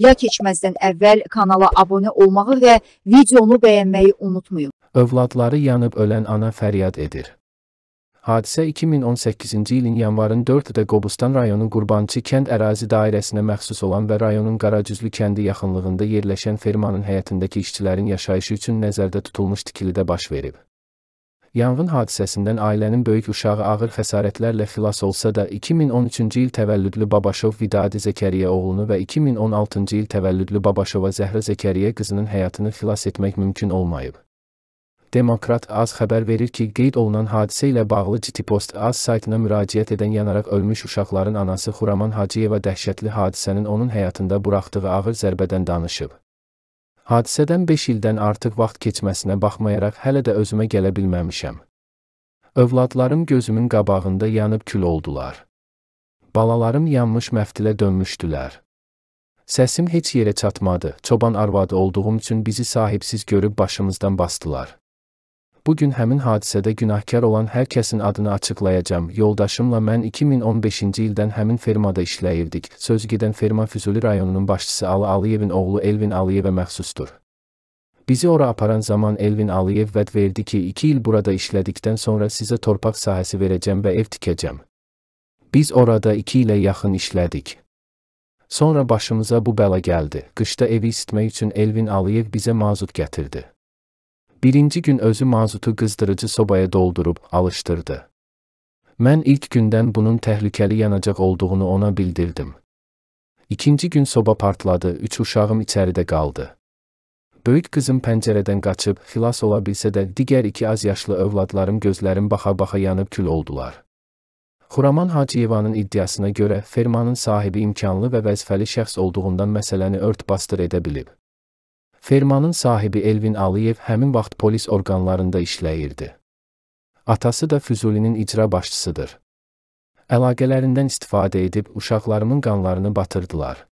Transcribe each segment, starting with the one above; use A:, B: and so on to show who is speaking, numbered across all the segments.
A: Ya keçməzdən əvvəl kanala abunə olmağı və videonu bəyənməyi unutmayın. Övladları yanıb ölən ana fəryad edir. Hadisə 2018-ci ilin yanvarın 4-də Qobustan rayonu Qurbançı kənd ərazi dairəsinə məxsus olan və rayonun Qaracüzlü kəndi yaxınlığında yerləşən fermanın həyətindəki işçilərin yaşayışı üçün nəzərdə tutulmuş tikilidə baş verib. Yanğın hadisəsindən ailənin böyük uşağı ağır xəsarətlərlə xilas olsa da 2013-cü il təvəllüdlü Babaşov Vidadi Zəkəriyə oğlunu və 2016-cı il təvəllüdlü Babaşova Zəhrə Zəkəriyə qızının həyatını xilas etmək mümkün olmayıb. Demokrat az xəbər verir ki, qeyd olunan hadisə ilə bağlı Citipost az saytına müraciət edən yanaraq ölmüş uşaqların anası Xuraman Hacıyeva dəhşətli hadisənin onun həyatında buraxdığı ağır zərbədən danışıb. Hadisədən 5 ildən artıq vaxt keçməsinə baxmayaraq hələ də özümə gələ bilməmişəm. Övladlarım gözümün qabağında yanıb kül oldular. Balalarım yanmış məftilə dönmüşdülər. Səsim heç yerə çatmadı. Çoban arvadı olduğum üçün bizi sahibsiz görüb başımızdan basdılar. Bu gün həmin hadisədə günahkar olan hər kəsin adını açıqlayacağam. Yoldaşımla mən 2015-ci ildən həmin fermada işləyirdik. Söz gedən ferma Füzuli rayonunun başçısı Ali Aliyevin oğlu Elvin Aliyevə məxsusdur. Bizi ora aparan zaman Elvin Aliyev vəd verdi ki, 2 il burada işlədikdən sonra sizə torpaq sahəsi verəcəm və ev tikəcəm. Biz orada 2 ilə yaxın işlədik. Sonra başımıza bu bəla gəldi. Qışda evi isitmək üçün Elvin Aliyev bizə mazut gətirdi. Birinci gün özü mazutu qızdırıcı sobaya doldurub alışdırdı. Mən ilk gündən bunun təhlükəli yanacaq olduğunu ona bildirdim. İkinci gün soba partladı, üç uşağım içəridə qaldı. Böyük qızım pəncərədən qaçıb xilas ola bilsə də digər iki az yaşlı övladlarım gözlərim baxa-baxa yanıb kül oldular. Xuraman Hacıyevanın iddiasına görə fermanın sahibi imkanlı və vəzifəli şəxs olduğundan məsələni ört-bastır edə bilib. Fermanın sahibi Elvin Aliyev həmin vaxt polis orqanlarında işləyirdi. Atası da Füzulinin icra başçısıdır. Əlaqələrindən istifadə edib uşaqlarımın qanlarını batırdılar.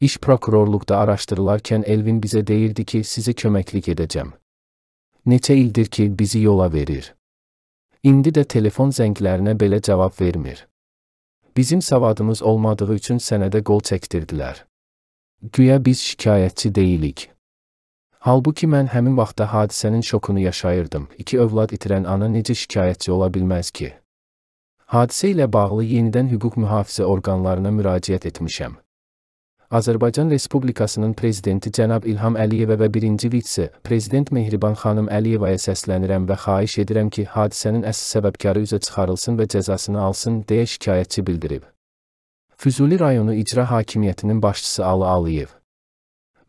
A: İş prokurorluqda araşdırılarkən Elvin bizə deyirdi ki, sizə köməklik edəcəm. Neçə ildir ki, bizi yola verir. İndi də telefon zənglərinə belə cavab vermir. Bizim savadımız olmadığı üçün sənədə qol çəkdirdilər. Güya biz şikayətçi deyilik. Halbuki mən həmin vaxtda hadisənin şokunu yaşayırdım. İki övlad itirən ana necə şikayətçi ola bilməz ki? Hadisə ilə bağlı yenidən hüquq mühafizə orqanlarına müraciət etmişəm. Azərbaycan Respublikasının prezidenti cənab İlham Əliyevə və birinci vitse-prezident Mehriban xanım Əliyevaya səslənirəm və xahiş edirəm ki, hadisənin əsas səbəbkarı üzə çıxarılsın və cəzasını alsın deyə şikayətçi bildirib. Füzuli rayonu icra hakimiyyətinin başçısı Alı Aliyev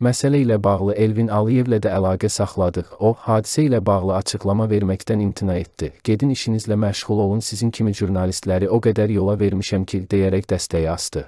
A: Məsələ ilə bağlı Elvin Aliyevlə də əlaqə saxladıq. O, hadisə ilə bağlı açıqlama verməkdən imtina etdi. Gedin işinizlə məşğul olun, sizin kimi jurnalistləri o qədər yola vermişəm ki, deyərək dəstəyi astı.